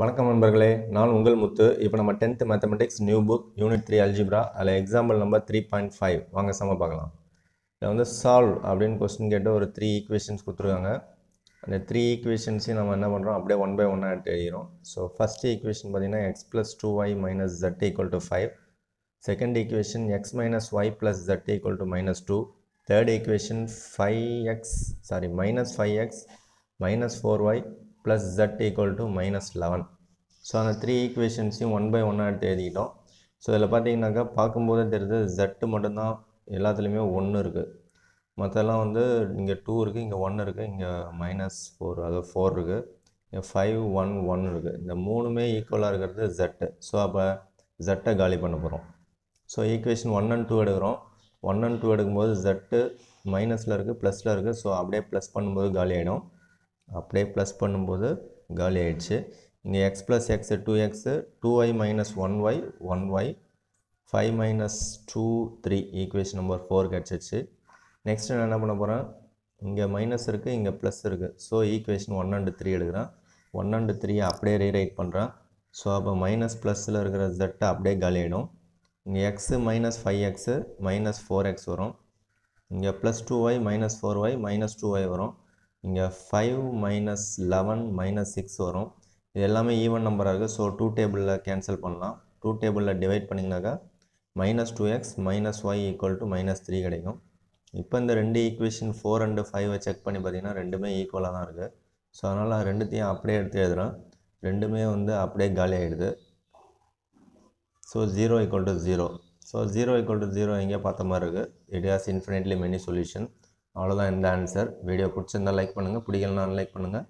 வணக்கம் நண்பர்களே நான் உங்கள் முத்து இப்போ நம்ம tenth mathematics new book unit three algebra அதில் example number three point five வாங்க சம பார்க்கலாம் இதில் வந்து சால்வ் அப்படின்னு கொஸ்டின் கேட்டு ஒரு த்ரீ ஈக்குவேஷன்ஸ் கொடுத்துருக்காங்க அந்த த்ரீ ஈக்குவேஷன்ஸையும் நம்ம என்ன பண்ணுறோம் அப்படியே ஒன் பை ஒன்னாக எடுத்து எழுதிரும் ஸோ ஃபஸ்ட் ஈக்குவேஷன் பார்த்தீங்கன்னா x plus two y minus z equal to five second equation x minus y plus z equal to minus two third equation five x sorry minus five x minus four y plus z equal to minus eleven so அந்த three ஈக்குவேஷன்ஸையும் one by ஒன்னாக எடுத்து எழுதிக்கிட்டோம் so இதில் பார்க்கும் பார்க்கும்போதே தெரிது z மட்டுந்தான் எல்லாத்துலேயுமே ஒன்று இருக்குது மற்றெல்லாம் வந்து இங்கே டூ இருக்குது இங்கே 1 இருக்குது இங்கே மைனஸ் ஃபோர் அதாவது ஃபோர் இருக்குது இங்கே ஃபைவ் ஒன் ஒன் இருக்குது இந்த மூணுமே ஈக்குவலாக இருக்கிறது ஜெட்டு ஸோ அப்போ ஜெட்டை காலி பண்ண போகிறோம் so and one and two எடுக்கிறோம் ஒன் எடுக்கும் டூ z ஜெட்டு மைனஸில் இருக்குது ப்ளஸில் இருக்குது ஸோ அப்படியே ப்ளஸ் பண்ணும்போது காலி ஆகிடும் அப்படியே ப்ளஸ் பண்ணும்போது காலி ஆயிடுச்சு இங்கே x plus x two x two y minus one y one y five minus two three equation number four கிடச்சிச்சு நெக்ஸ்ட் நான் என்ன பண்ண போகிறேன் இங்கே மைனஸ் இருக்குது இங்கே ப்ளஸ் இருக்குது so equation one and three எடுக்கிறேன் ஒன் அண்டு த்ரீ அப்படியே ரீரைட் பண்ணுறேன் ஸோ அப்போ மைனஸ் ப்ளஸில் இருக்கிற ஜெட்டை அப்படியே காலியிடும் இங்கே x minus five x minus four x வரும் இங்கே plus two y minus four y minus two y வரும் இங்கே five minus eleven minus six வரும் இது எல்லாமே ஈவன் நம்பராக இருக்குது ஸோ டூ டேபிளில் கேன்சல் பண்ணலாம் டூ டேபிளில் டிவைட் பண்ணிங்கனாக்கா minus two x minus Y equal to minus three கிடைக்கும் இப்போ இந்த ரெண்டு ஈக்குவேஷன் ஃபோர் அண்டு ஃபைவை செக் பண்ணி பார்த்தீங்கன்னா ரெண்டுமே ஈக்குவலாக தான் இருக்குது ஸோ அதனால் ரெண்டுத்தையும் அப்படியே எடுத்து எழுதுகிறேன் ரெண்டுமே வந்து அப்படியே காலி ஆகிடுது so zero equal to zero so zero equal to zero எங்கேயோ பார்த்த மாதிரி இருக்குது இட் ஹாஸ் மெனி சொல்யூஷன் அவ்வளோதான் இந்த ஆன்சர் வீடியோ பிடிச்சிருந்தால் லைக் பண்ணுங்கள் பிடிக்கலனா அன்லைக் பண்ணுங்கள்